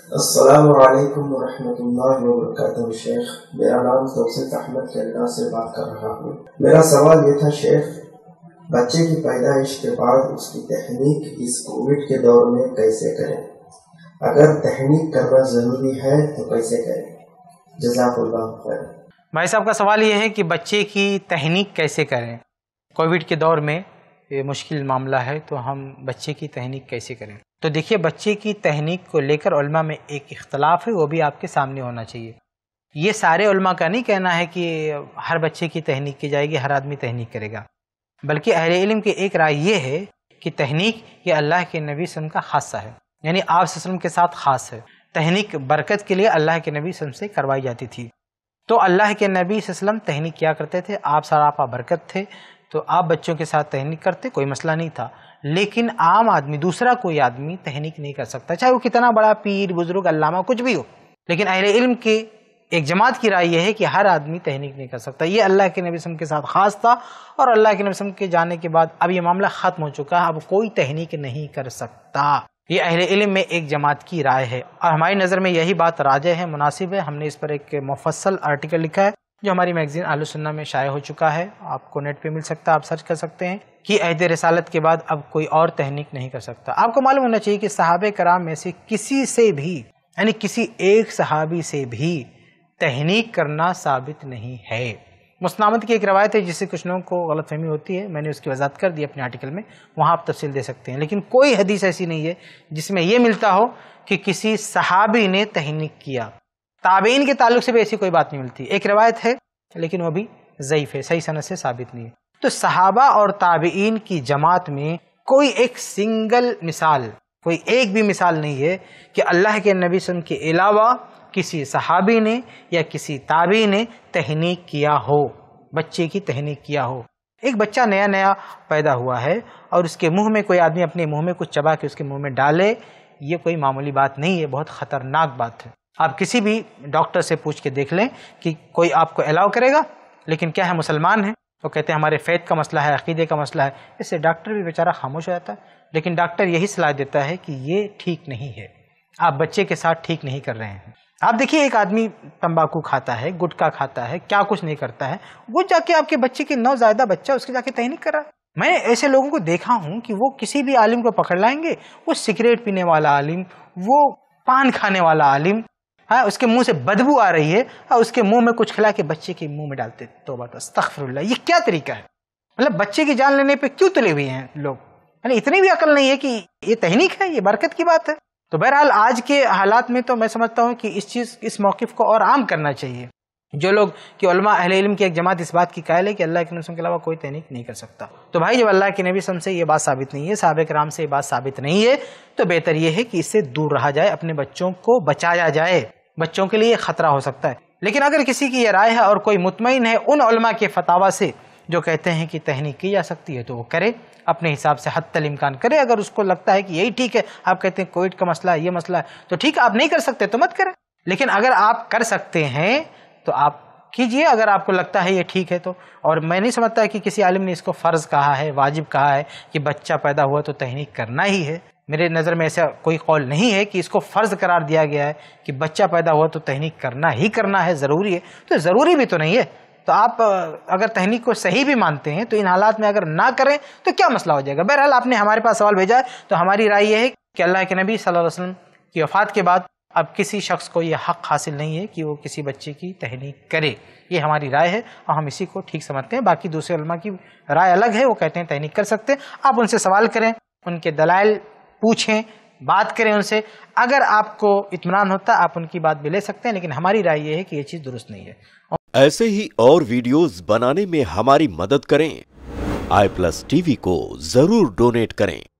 शेख मेरा बात कर रहा हूँ मेरा सवाल ये था शेख बच्चे की पैदाइश के बाद उसकी तहनीक इस कोविड के दौर में कैसे करें अगर तहनीक करना ज़रूरी है तो कैसे करें जजाक भाई साहब का सवाल ये है कि बच्चे की तहनीक कैसे करें कोविड के दौर में ये मुश्किल मामला है तो हम बच्चे की तहनीक कैसे करें तो देखिए बच्चे की तहनीक को लेकर में एक इख्तलाफ है वो भी आपके सामने होना चाहिए ये सारे का नहीं कहना है कि हर बच्चे की तहनीक की जाएगी हर आदमी तहनीक करेगा बल्कि अहर इलम की एक राय यह है कि तहनीक ये अल्लाह के नबी सम का खासा है यानी आप के साथ खास है तहनीक बरकत के लिए अल्लाह के नबी वसम से करवाई जाती थी तो अल्लाह के नबी वसलम तहनीक क्या करते थे आप आपा बरकत थे तो आप बच्चों के साथ तहनीक करते कोई मसला नहीं था लेकिन आम आदमी दूसरा कोई आदमी तहनीक नहीं कर सकता चाहे वो कितना बड़ा पीर बुजुर्ग अल्लामा कुछ भी हो लेकिन अहिल इल्म के एक जमात की राय यह है कि हर आदमी तहनीक नहीं कर सकता ये अल्लाह के नबी के साथ ख़ास था और अल्लाह के नबी के जाने के बाद अब ये मामला ख़त्म हो चुका है अब कोई तहनीक नहीं कर सकता ये अहिल इल्म में एक जमात की राय है और हमारी नज़र में यही बात राज है मुनासिब है हमने इस पर एक मुफसल आर्टिकल लिखा है जो हमारी मैगजीन आलू सुन्ना में शाया हो चुका है आपको नेट पे मिल सकता है आप सर्च कर सकते हैं कि अहद रसालत के बाद अब कोई और तहनीक नहीं कर सकता आपको मालूम होना चाहिए कि साहब कराम में से किसी से भी यानी किसी एक सहाबी से भी तहनीक करना साबित नहीं है मुस्नामत की एक रवायत है जिससे कुछ लोगों को गलत फहमी होती है मैंने उसकी वजात कर दी अपने आर्टिकल में वहाँ आप तफसील दे सकते हैं लेकिन कोई हदीस ऐसी नहीं है जिसमें यह मिलता हो कि किसी सहाबी ने तहनीक किया ताबेन के ताल्लुक से भी ऐसी कोई बात नहीं मिलती एक रवायत है लेकिन वह भी ज़यीफ़ है सही सनत से साबित नहीं है तो सहाबा और ताबेन की जमात में कोई एक सिंगल मिसाल कोई एक भी मिसाल नहीं है कि अल्लाह के नबी सन के अलावा किसी सहाबी ने या किसी ताबी ने तहनीक किया हो बच्चे की तहनीक किया हो एक बच्चा नया नया पैदा हुआ है और उसके मुंह में कोई आदमी अपने मुंह में कुछ चबा के उसके मुंह में डाले ये कोई मामूली बात नहीं है बहुत ख़तरनाक बात है आप किसी भी डॉक्टर से पूछ के देख लें कि कोई आपको अलाउ करेगा लेकिन क्या है मुसलमान है तो कहते हैं हमारे फैत का मसला है अकीदे का मसला है इससे डॉक्टर भी बेचारा खामोश हो जाता है लेकिन डॉक्टर यही सलाह देता है कि ये ठीक नहीं है आप बच्चे के साथ ठीक नहीं कर रहे हैं आप देखिए एक आदमी तंबाकू खाता है गुटखा खाता है क्या कुछ नहीं करता है वो जाके आपके बच्चे के नौ ज़्यादा बच्चा उसके जाके तय नहीं कर रहा मैंने ऐसे लोगों को देखा हूँ कि वो किसी भी आलिम को पकड़ लाएंगे वो सिगरेट पीने वाला आलिम वो पान खाने वाला आलिम हाँ उसके मुंह से बदबू आ रही है और हाँ, उसके मुंह में कुछ खिला के बच्चे के मुंह में डालते तो तो तखफरल्ला ये क्या तरीका है मतलब बच्चे की जान लेने पर क्यों तुले हुए हैं लोग यानी इतनी भी अकल नहीं है कि ये तहनीक है ये बरकत की बात है तो बहरहाल आज के हालात में तो मैं समझता हूँ कि इस चीज़ इस मौक़ को और आम करना चाहिए जो लोग कि अहिल इल्म की एक जमात इस बात की कायल है कि अल्लाह के नबी के अलावा कोई तहनीक नहीं कर सकता तो भाई जब अल्लाह के नबी सम से ये बात साबित नहीं है सबक राम से ये बात साबित नहीं है तो बेहतर ये है कि इससे दूर रहा जाए अपने बच्चों को बचाया जाए बच्चों के लिए ख़तरा हो सकता है लेकिन अगर किसी की यह राय है और कोई मुतमिन है उन के फतावा से जो कहते हैं कि तहनीक की जा सकती है तो वो करे अपने हिसाब से हद तल इम्कान करे अगर उसको लगता है कि यही ठीक है आप कहते हैं कोविड का मसला है ये मसला है तो ठीक है आप नहीं कर सकते तो मत करें लेकिन अगर आप कर सकते हैं तो आप कीजिए अगर आपको लगता है ये ठीक है तो और मैं नहीं समझता कि किसी आलिम ने इसको फ़र्ज़ कहा है वाजिब कहा है कि बच्चा पैदा हुआ तो तहनीक करना ही है मेरे नज़र में ऐसा कोई कौल नहीं है कि इसको फ़र्ज़ करार दिया गया है कि बच्चा पैदा हुआ तो तहनीक करना ही करना है ज़रूरी है तो ज़रूरी भी तो नहीं है तो आप अगर तहनीक को सही भी मानते हैं तो इन हालात में अगर ना करें तो क्या मसला हो जाएगा बहरहाल आपने हमारे पास सवाल भेजा है तो हमारी राय यह है कि अल्लाह के नबी सल्लल्लाहु अलैहि वसल्लम की वफ़ात के बाद अब किसी शख्स को यह हक़ हासिल नहीं है कि वो किसी बच्चे की तहनीक करे ये हमारी राय है और हम इसी को ठीक समझते हैं बाकी दूसरे उलमा की राय अलग है वो कहते हैं तहनीक कर सकते हैं आप उनसे सवाल करें उनके दलाइल पूछें बात करें उनसे अगर आपको इतमान होता आप उनकी बात भी ले सकते हैं लेकिन हमारी राय यह है कि ये चीज़ दुरुस्त नहीं है ऐसे ही और वीडियोस बनाने में हमारी मदद करें आई प्लस टीवी को जरूर डोनेट करें